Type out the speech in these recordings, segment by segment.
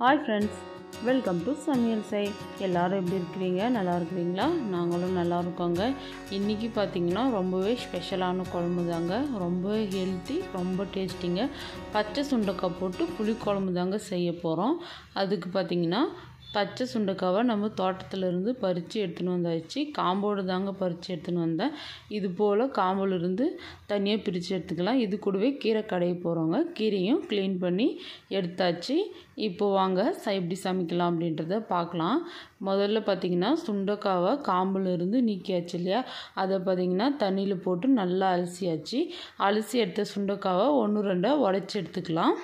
hi friends welcome to சமையல் சை எல்லோரும் எப்படி இருக்கிறீங்க நல்லா இருக்கிறீங்களா நாங்களும் நல்லா இருக்கோங்க இன்றைக்கி பார்த்திங்கன்னா ரொம்பவே ஸ்பெஷலான குழம்பு தாங்க ரொம்ப ஹெல்த்தி ரொம்ப டேஸ்டிங்க பச்சை சுண்டக்காய் போட்டு புளி குழம்பு தாங்க செய்ய போகிறோம் அதுக்கு பார்த்திங்கன்னா பச்சை சுண்டைக்காவை நம்ம இருந்து பறித்து எடுத்துன்னு வந்தாச்சு காம்போடு தாங்க பறித்து எடுத்துன்னு வந்தேன் இது போல் காம்போலேருந்து தனியாக பிரித்து எடுத்துக்கலாம் இது கூடவே கீரை கடையை போகிறவங்க கீரையும் க்ளீன் பண்ணி எடுத்தாச்சு இப்போ வாங்க எப்படி சமைக்கலாம் அப்படின்றத பார்க்கலாம் முதல்ல பார்த்திங்கன்னா சுண்டைக்காவை காம்புலேருந்து நீக்கியாச்சு இல்லையா அதை பார்த்திங்கன்னா தண்ணியில் போட்டு நல்லா அலசியாச்சு அலசி எடுத்த சுண்டைக்காவை ஒன்று ரெண்டாக உடச்சி எடுத்துக்கலாம்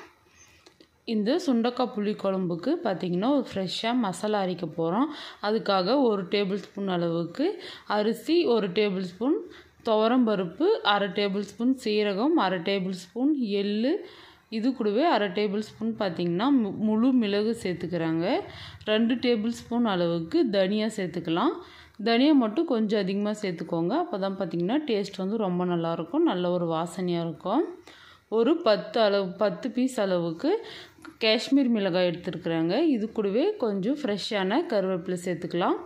இந்த சுண்டக்காய் புளி குழம்புக்கு பார்த்திங்கன்னா ஒரு ஃப்ரெஷ்ஷாக மசாலா அரைக்க போகிறோம் அதுக்காக ஒரு டேபிள் ஸ்பூன் அளவுக்கு அரிசி ஒரு டேபிள் ஸ்பூன் துவரம்பருப்பு அரை டேபிள் ஸ்பூன் சீரகம் அரை டேபிள் ஸ்பூன் எள் இது கூடவே அரை டேபிள் ஸ்பூன் பார்த்திங்கன்னா முழு மிளகு சேர்த்துக்கிறாங்க ரெண்டு டேபிள் ஸ்பூன் அளவுக்கு தனியா சேர்த்துக்கலாம் தனியா மட்டும் கொஞ்சம் அதிகமாக சேர்த்துக்கோங்க அப்போ தான் பார்த்திங்கன்னா டேஸ்ட் வந்து ரொம்ப நல்லாயிருக்கும் நல்ல ஒரு வாசனையாக இருக்கும் ஒரு பத்து அளவு பத்து பீஸ் அளவுக்கு காஷ்மீர் மிளகாய் எடுத்துருக்குறாங்க இது கூடவே கொஞ்சம் ஃப்ரெஷ்ஷான கருவேப்பிலை சேர்த்துக்கலாம்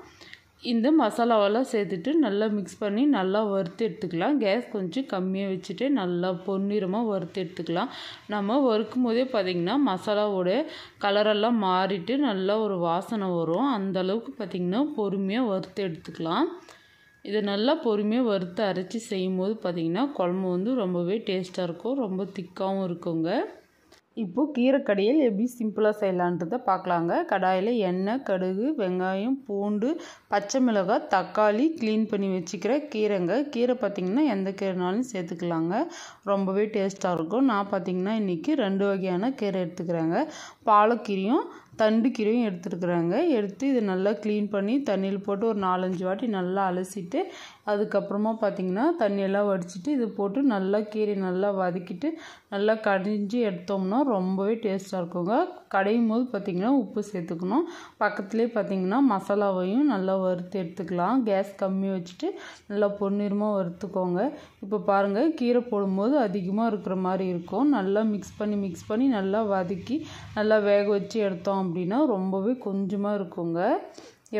இந்த மசாலாவெல்லாம் சேர்த்துட்டு நல்லா மிக்ஸ் பண்ணி நல்லா வறுத்து எடுத்துக்கலாம் கேஸ் கொஞ்சம் கம்மியாக வச்சுட்டு நல்லா பொன்னிறமாக வறுத்து எடுத்துக்கலாம் நம்ம வறுக்கும் போதே பார்த்திங்கன்னா மசாலாவோட கலரெல்லாம் மாறிட்டு நல்லா ஒரு வாசனை வரும் அந்தளவுக்கு பார்த்திங்கன்னா பொறுமையாக வறுத்து எடுத்துக்கலாம் இதை நல்லா பொறுமையாக வறுத்து அரைச்சி செய்யும் போது பார்த்திங்கன்னா குழம்பு வந்து ரொம்பவே டேஸ்ட்டாக இருக்கும் ரொம்ப திக்காகவும் இருக்குங்க இப்போது கீரைக்கடையில் எப்படி சிம்பிளாக செய்யலான்றதை பார்க்கலாங்க கடாயில் எண்ணெய் கடுகு வெங்காயம் பூண்டு பச்சை மிளகாய் தக்காளி க்ளீன் பண்ணி வச்சுக்கிற கீரைங்க கீரை பார்த்திங்கன்னா எந்த கீரைனாலும் சேர்த்துக்கலாங்க ரொம்பவே டேஸ்ட்டாக இருக்கும் நான் பார்த்திங்கன்னா இன்றைக்கி ரெண்டு வகையான கீரை எடுத்துக்கிறேங்க பாலக்கீரையும் தண்டு கீரையும் எடுத்துருக்குறாங்க எடுத்து இதை நல்லா க்ளீன் பண்ணி தண்ணியில் போட்டு ஒரு நாலஞ்சு வாட்டி நல்லா அலசிட்டு அதுக்கப்புறமா பார்த்திங்கன்னா தண்ணியெல்லாம் வடிச்சிட்டு இது போட்டு நல்லா கீரை நல்லா வதக்கிட்டு நல்லா கடைஞ்சி எடுத்தோம்னா ரொம்பவே டேஸ்ட்டாக இருக்குங்க கடையும் போது பார்த்திங்கன்னா உப்பு சேர்த்துக்கணும் பக்கத்துலேயே பார்த்திங்கன்னா மசாலாவையும் நல்லா வறுத்து எடுத்துக்கலாம் கேஸ் கம்மி வச்சுட்டு நல்லா பொன்னிறமாக வறுத்துக்கோங்க இப்போ பாருங்கள் கீரை போடும்போது அதிகமாக இருக்கிற மாதிரி இருக்கும் நல்லா மிக்ஸ் பண்ணி மிக்ஸ் பண்ணி நல்லா வதக்கி நல்லா வேக வச்சு எடுத்தோம் அப்படின்னா ரொம்பவே கொஞ்சமாக இருக்குங்க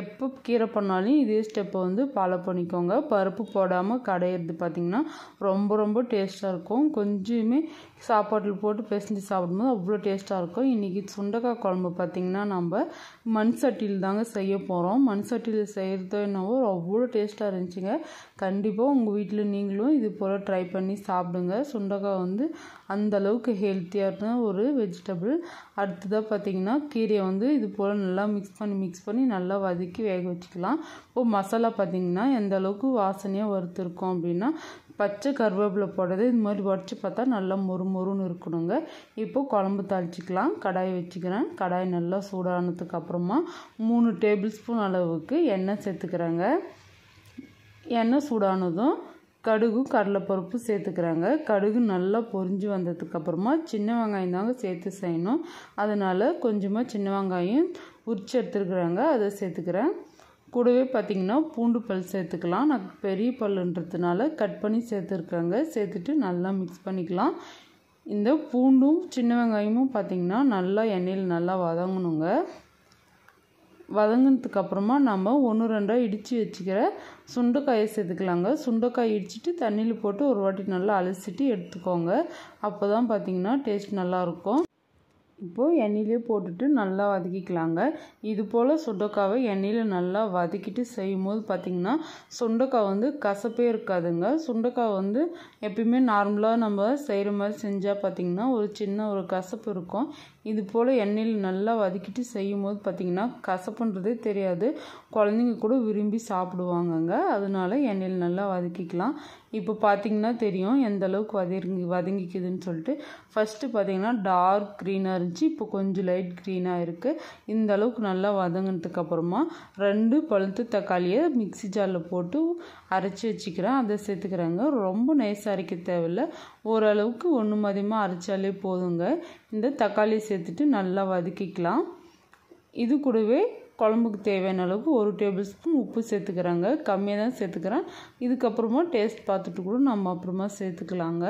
எப்போ கீரை பண்ணாலும் இதே ஸ்டெப்பை வந்து ஃபாலோ பண்ணிக்கோங்க பருப்பு போடாமல் கடையிறது பார்த்திங்கன்னா ரொம்ப ரொம்ப டேஸ்ட்டாக இருக்கும் கொஞ்சமே சாப்பாட்டில் போட்டு பிசைஞ்சு சாப்பிடும்போது அவ்வளோ டேஸ்ட்டாக இருக்கும் இன்றைக்கி சுண்டக்காய் குழம்பு பார்த்திங்கன்னா நம்ம மண் சட்டியில் தாங்க செய்ய போகிறோம் மண் சட்டியில் செய்கிறதோ என்னவோ அவ்வளோ டேஸ்ட்டாக இருந்துச்சுங்க கண்டிப்பாக உங்கள் வீட்டில் நீங்களும் இது போல் ட்ரை பண்ணி சாப்பிடுங்க சுண்டக்காய் வந்து அந்தளவுக்கு ஹெல்த்தியான ஒரு வெஜிடபிள் அடுத்ததாக பார்த்திங்கன்னா கீரையை வந்து இது போல் நல்லா மிக்ஸ் பண்ணி மிக்ஸ் பண்ணி நல்லா வதக்கி வரைக்கும் வேக வச்சுக்கலாம் இப்போ மசாலா பார்த்தீங்கன்னா எந்த அளவுக்கு வாசனையாக வறுத்துருக்கோம் அப்படின்னா பச்சை கருவேப்பிலை போடுறது இது மாதிரி உடச்சி பார்த்தா நல்லா மொறுமொறுன்னு இருக்கணுங்க இப்போது குழம்பு தாளிச்சிக்கலாம் கடாய் வச்சுக்கிறேன் கடாய் நல்லா சூடானதுக்கு அப்புறமா மூணு டேபிள் ஸ்பூன் அளவுக்கு எண்ணெய் சேர்த்துக்கிறாங்க எண்ணெய் சூடானதும் கடுகு கடலைப்பருப்பு சேர்த்துக்கிறாங்க கடுகு நல்லா பொரிஞ்சு வந்ததுக்கப்புறமா சின்ன வெங்காயம் தாங்க சேர்த்து செய்யணும் அதனால் கொஞ்சமாக சின்ன வெங்காயம் உரிச்சு எடுத்துருக்குறாங்க அதை சேர்த்துக்கிறேன் கூடவே பார்த்திங்கன்னா பூண்டு பல் சேர்த்துக்கலாம் நான் பெரிய பல்லுன்றதுனால கட் பண்ணி சேர்த்துருக்குறாங்க சேர்த்துட்டு நல்லா மிக்ஸ் பண்ணிக்கலாம் இந்த பூண்டும் சின்ன வெங்காயமும் பார்த்திங்கன்னா நல்லா எண்ணெயில் நல்லா வதங்கணுங்க வதங்கினதுக்கப்புறமா நம்ம ஒன்று ரெண்டாக இடித்து வச்சுக்கிற சுண்டைக்காயை சேர்த்துக்கலாங்க சுண்டைக்காய் இடிச்சிட்டு தண்ணியில் போட்டு ஒரு வாட்டி நல்லா அலசிட்டு எடுத்துக்கோங்க அப்போ தான் பார்த்திங்கன்னா டேஸ்ட் நல்லாயிருக்கும் இப்போது எண்ணெயிலே போட்டுட்டு நல்லா வதக்கிக்கலாங்க இது போல் சுண்டக்காவை எண்ணெயில் நல்லா வதக்கிட்டு செய்யும் போது பார்த்திங்கன்னா சுண்டக்காய் வந்து கசப்பே இருக்காதுங்க சுண்டக்காய் வந்து எப்பயுமே நார்மலாக நம்ம செய்கிற மாதிரி செஞ்சால் பார்த்திங்கன்னா ஒரு சின்ன ஒரு கசப்பு இருக்கும் இது போல் எண்ணெயில் நல்லா வதக்கிட்டு செய்யும் போது பார்த்திங்கன்னா கசப்புன்றதே தெரியாது குழந்தைங்க கூட விரும்பி சாப்பிடுவாங்கங்க அதனால எண்ணெயில் நல்லா வதக்கிக்கலாம் இப்போ பார்த்திங்கன்னா தெரியும் எந்த அளவுக்கு வதங்கி வதங்கிக்குதுன்னு சொல்லிட்டு ஃபஸ்ட்டு பார்த்திங்கன்னா டார்க் க்ரீனாக இருந்துச்சு இப்போ கொஞ்சம் லைட் க்ரீனாக இருக்குது இந்த அளவுக்கு நல்லா வதங்கினதுக்கு அப்புறமா ரெண்டு பழுத்து தக்காளியை மிக்சி ஜாரில் போட்டு அரைச்சி வச்சுக்கிறேன் அதை சேர்த்துக்கிறாங்க ரொம்ப நைஸாக அரைக்க தேவையில்லை ஓரளவுக்கு ஒன்று மதியமாக அரைச்சாலே போதுங்க இந்த தக்காளியை சேர்த்துட்டு நல்லா வதக்கிக்கலாம் இது கூடவே குழம்புக்கு தேவையான அளவுக்கு ஒரு டேபிள் ஸ்பூன் உப்பு சேர்த்துக்கிறாங்க கம்மியாக தான் சேர்த்துக்கிறேன் இதுக்கப்புறமா டேஸ்ட் பார்த்துட்டு கூட நம்ம அப்புறமா சேர்த்துக்கலாங்க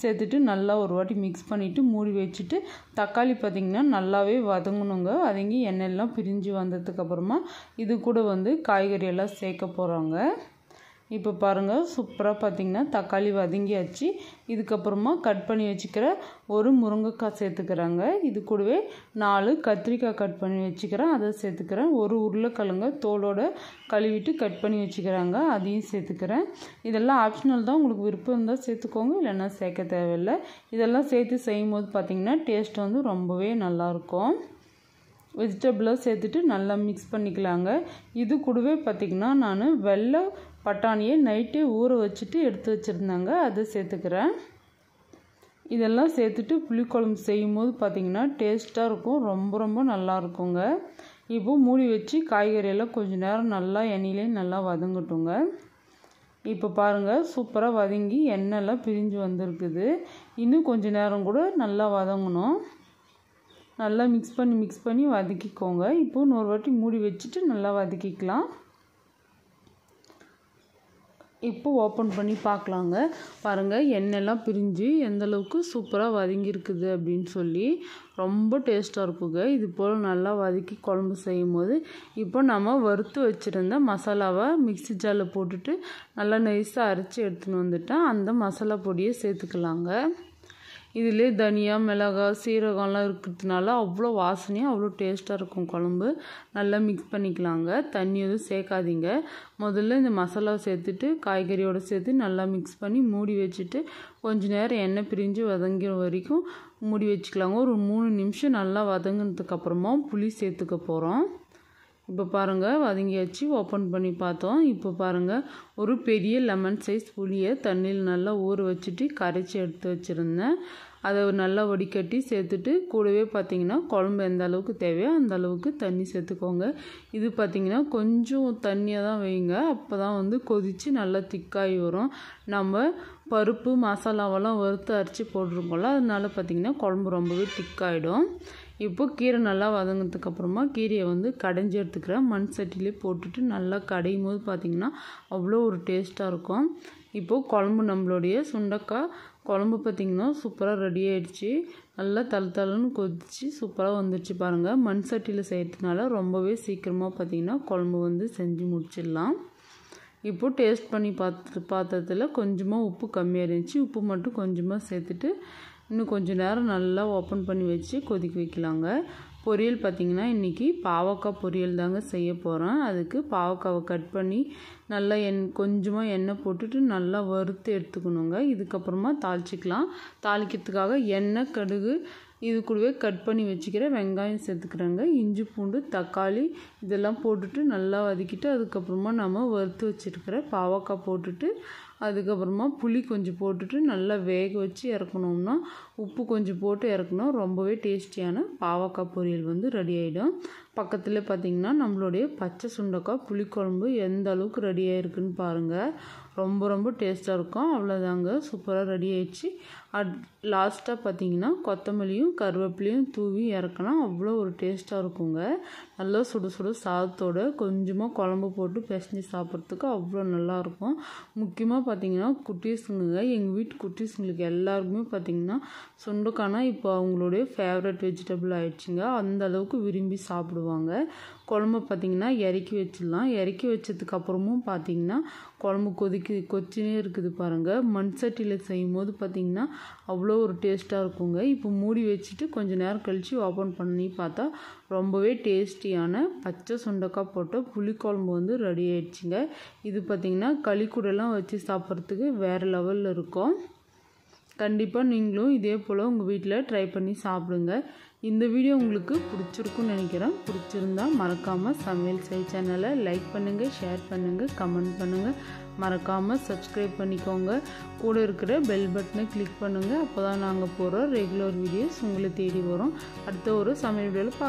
சேர்த்துட்டு நல்லா ஒரு வாட்டி மிக்ஸ் பண்ணிவிட்டு மூடி வச்சுட்டு தக்காளி பார்த்திங்கன்னா நல்லாவே வதங்கணுங்க அதுங்க எண்ணெயெல்லாம் பிரிஞ்சு வந்ததுக்கப்புறமா இது கூட வந்து காய்கறியெல்லாம் சேர்க்க போகிறாங்க இப்போ பாருங்கள் சூப்பராக பார்த்திங்கன்னா தக்காளி வதங்கியாச்சு இதுக்கப்புறமா கட் பண்ணி வச்சுக்கிற ஒரு முருங்கைக்காய் சேர்த்துக்கிறாங்க இது கூடவே நாலு கத்திரிக்காய் கட் பண்ணி வச்சுக்கிறேன் அதை சேர்த்துக்கிறேன் ஒரு உருளைக்கிழங்க தோலோட கழுவிட்டு கட் பண்ணி வச்சுக்கிறாங்க அதையும் சேர்த்துக்கிறேன் இதெல்லாம் ஆப்ஷனல் தான் உங்களுக்கு விருப்பம் இருந்தால் சேர்த்துக்கோங்க இல்லைன்னா சேர்க்க தேவையில்லை இதெல்லாம் சேர்த்து செய்யும் போது பார்த்திங்கன்னா டேஸ்ட் வந்து ரொம்பவே நல்லாயிருக்கும் வெஜிடபிளாக சேர்த்துட்டு நல்லா மிக்ஸ் பண்ணிக்கலாங்க இது கூடவே பார்த்திங்கன்னா நான் வெள்ளை பட்டாணியை நைட்டே ஊற வச்சுட்டு எடுத்து வச்சுருந்தாங்க அதை சேர்த்துக்கிறேன் இதெல்லாம் சேர்த்துட்டு புளிக்குழம்பு செய்யும் போது பார்த்திங்கன்னா டேஸ்ட்டாக இருக்கும் ரொம்ப ரொம்ப நல்லா இருக்குங்க இப்போது மூடி வச்சு காய்கறியெல்லாம் கொஞ்சம் நேரம் நல்லா எண்ணெயிலே நல்லா வதங்கட்டுங்க இப்போ பாருங்கள் சூப்பராக வதங்கி எண்ணெயெல்லாம் பிரிஞ்சு வந்திருக்குது இன்னும் கொஞ்சம் நேரம் கூட நல்லா வதங்கணும் நல்லா மிக்ஸ் பண்ணி மிக்ஸ் பண்ணி வதக்கிக்கோங்க இப்போது இன்னொரு வாட்டி மூடி வச்சுட்டு நல்லா வதக்கிக்கலாம் இப்போ ஓப்பன் பண்ணி பார்க்கலாங்க பாருங்கள் எண்ணெய்லாம் பிரிஞ்சு எந்தளவுக்கு சூப்பராக வதங்கியிருக்குது அப்படின்னு சொல்லி ரொம்ப டேஸ்ட்டாக இருக்குங்க இது போல் நல்லா வதக்கி குழம்பு செய்யும் போது இப்போ நம்ம வறுத்து வச்சுருந்த மசாலாவை மிக்சி ஜாரில் போட்டுட்டு நல்லா நைஸாக அரைச்சி எடுத்துன்னு வந்துட்டால் அந்த மசாலா பொடியை சேர்த்துக்கலாங்க இதிலே தனியாக மிளகா சீரகம்லாம் இருக்கிறதுனால அவ்வளோ வாசனையாக அவ்வளோ டேஸ்ட்டாக இருக்கும் குழம்பு நல்லா மிக்ஸ் பண்ணிக்கலாங்க தண்ணி எதுவும் சேர்க்காதீங்க முதல்ல இந்த மசாலாவை சேர்த்துட்டு காய்கறியோடு சேர்த்து நல்லா மிக்ஸ் பண்ணி மூடி வச்சுட்டு கொஞ்ச நேரம் எண்ணெய் பிரிஞ்சு வதங்கிற வரைக்கும் மூடி வச்சுக்கலாங்க ஒரு மூணு நிமிஷம் நல்லா வதங்கினதுக்கப்புறமா புளி சேர்த்துக்க போகிறோம் இப்போ பாருங்கள் வச்சு ஓப்பன் பண்ணி பார்த்தோம் இப்போ பாருங்கள் ஒரு பெரிய லெமன் சைஸ் புளியை தண்ணியில் நல்லா ஊற வச்சுட்டு கரைச்சி எடுத்து வச்சுருந்தேன் அதை நல்லா வடிகட்டி சேர்த்துட்டு கூடவே பார்த்திங்கன்னா குழம்பு எந்த அளவுக்கு தேவையோ அந்த அளவுக்கு தண்ணி சேர்த்துக்கோங்க இது பார்த்திங்கன்னா கொஞ்சம் தண்ணியை தான் வைங்க அப்போ தான் வந்து கொதித்து நல்லா திக்காகி வரும் நம்ம பருப்பு மசாலாவெல்லாம் வறுத்து அரைச்சி போட்டிருக்கோம்ல அதனால் பார்த்திங்கன்னா குழம்பு ரொம்பவே திக்காகிடும் இப்போது கீரை நல்லா வதங்கினதுக்கப்புறமா கீரையை வந்து கடைஞ்சி எடுத்துக்கிறேன் மண் சட்டிலே போட்டுட்டு நல்லா கடையும் போது பார்த்திங்கன்னா அவ்வளோ ஒரு டேஸ்ட்டாக இருக்கும் இப்போது குழம்பு நம்மளுடைய சுண்டக்காய் குழம்பு பார்த்திங்கன்னா சூப்பராக ரெடி ஆகிடுச்சி நல்லா தள தளன்னு கொதிச்சு சூப்பராக வந்துடுச்சு பாருங்கள் மண் சட்டியில் செய்கிறதுனால ரொம்பவே சீக்கிரமாக பார்த்திங்கன்னா குழம்பு வந்து செஞ்சு முடிச்சிடலாம் இப்போது டேஸ்ட் பண்ணி பார்த்து பாத்திரத்தில் கொஞ்சமாக உப்பு கம்மியாக இருந்துச்சு உப்பு மட்டும் கொஞ்சமாக சேர்த்துட்டு இன்னும் கொஞ்சம் நேரம் நல்லா ஓப்பன் பண்ணி வச்சு கொதிக்க வைக்கலாங்க பொரியல் பார்த்திங்கன்னா இன்றைக்கி பாவக்காய் பொரியல் தாங்க செய்ய போகிறேன் அதுக்கு பாவக்காவை கட் பண்ணி நல்லா எண் கொஞ்சமாக எண்ணெய் போட்டுட்டு நல்லா வறுத்து எடுத்துக்கணுங்க இதுக்கப்புறமா தாளிச்சிக்கலாம் தாளிக்கிறதுக்காக எண்ணெய் கடுகு இது கூடவே கட் பண்ணி வச்சுக்கிற வெங்காயம் சேர்த்துக்கிறேங்க இஞ்சி பூண்டு தக்காளி இதெல்லாம் போட்டுட்டு நல்லா வதக்கிட்டு அதுக்கப்புறமா நம்ம வறுத்து வச்சுருக்கிற பாவக்காய் போட்டுட்டு அதுக்கப்புறமா புளி கொஞ்சம் போட்டுட்டு நல்லா வேக வச்சு இறக்குனோம்னா உப்பு கொஞ்சம் போட்டு இறக்கணும் ரொம்பவே டேஸ்டியான பாவக்காய் பொரியல் வந்து ரெடி ஆகிடும் பக்கத்தில் பார்த்திங்கன்னா நம்மளுடைய பச்சை சுண்டக்காய் புளிக்குழம்பு எந்த அளவுக்கு ரெடி ஆகிருக்குன்னு பாருங்கள் ரொம்ப ரொம்ப டேஸ்ட்டாக இருக்கும் அவ்வளோதாங்க சூப்பராக ரெடி ஆயிடுச்சு அட் லாஸ்ட்டாக பார்த்திங்கன்னா கொத்தமல்லியும் கருவேப்பிலையும் தூவி இறக்கினா அவ்வளோ ஒரு டேஸ்ட்டாக இருக்குங்க நல்லா சுடு சுடு சாதத்தோடு கொஞ்சமாக குழம்பு போட்டு பிசைஞ்சு சாப்பிட்றதுக்கு அவ்வளோ நல்லாயிருக்கும் முக்கியமாக பார்த்திங்கன்னா குட்டீஸுங்க எங்கள் வீட்டு குட்டீஸுங்களுக்கு எல்லாருக்குமே பார்த்திங்கன்னா சுண்டைக்கானா இப்போ அவங்களுடைய ஃபேவரட் வெஜிடபிள் ஆயிடுச்சுங்க அந்த அளவுக்கு விரும்பி சாப்பிடுவாங்க குழம்பு பார்த்திங்கன்னா இறக்கி வச்சிடலாம் இறக்கி வச்சதுக்கப்புறமும் பார்த்திங்கன்னா குழம்பு கொதிக்கு கொச்சினே இருக்குது பாருங்கள் மண் சட்டியில் செய்யும் போது பார்த்திங்கன்னா அவ்வளோ ஒரு டேஸ்ட்டாக இருக்குங்க இப்போ மூடி வச்சுட்டு கொஞ்சம் நேரம் கழித்து ஓப்பன் பண்ணி பார்த்தா ரொம்பவே டேஸ்டியான பச்சை சுண்டக்காய் போட்ட புளிக்குழம்பு வந்து ரெடி ஆயிடுச்சுங்க இது பார்த்திங்கன்னா களிக்கூடெல்லாம் வச்சு சாப்பிட்றதுக்கு வேறு லெவலில் இருக்கும் கண்டிப்பாக நீங்களும் இதே போல் உங்கள் வீட்டில் ட்ரை பண்ணி சாப்பிடுங்க இந்த வீடியோ உங்களுக்கு பிடிச்சிருக்குன்னு நினைக்கிறேன் பிடிச்சிருந்தால் மறக்காமல் சமையல் செய் சேனலை லைக் பண்ணுங்கள் ஷேர் பண்ணுங்கள் கமெண்ட் பண்ணுங்கள் மறக்காமல் சப்ஸ்கிரைப் பண்ணிக்கோங்க கூட இருக்கிற பெல் பட்டனை கிளிக் பண்ணுங்கள் அப்போ தான் நாங்கள் போகிற ரெகுலர் வீடியோஸ் உங்களை தேடி வரும் அடுத்த ஒரு சமையல் வீடியோவில்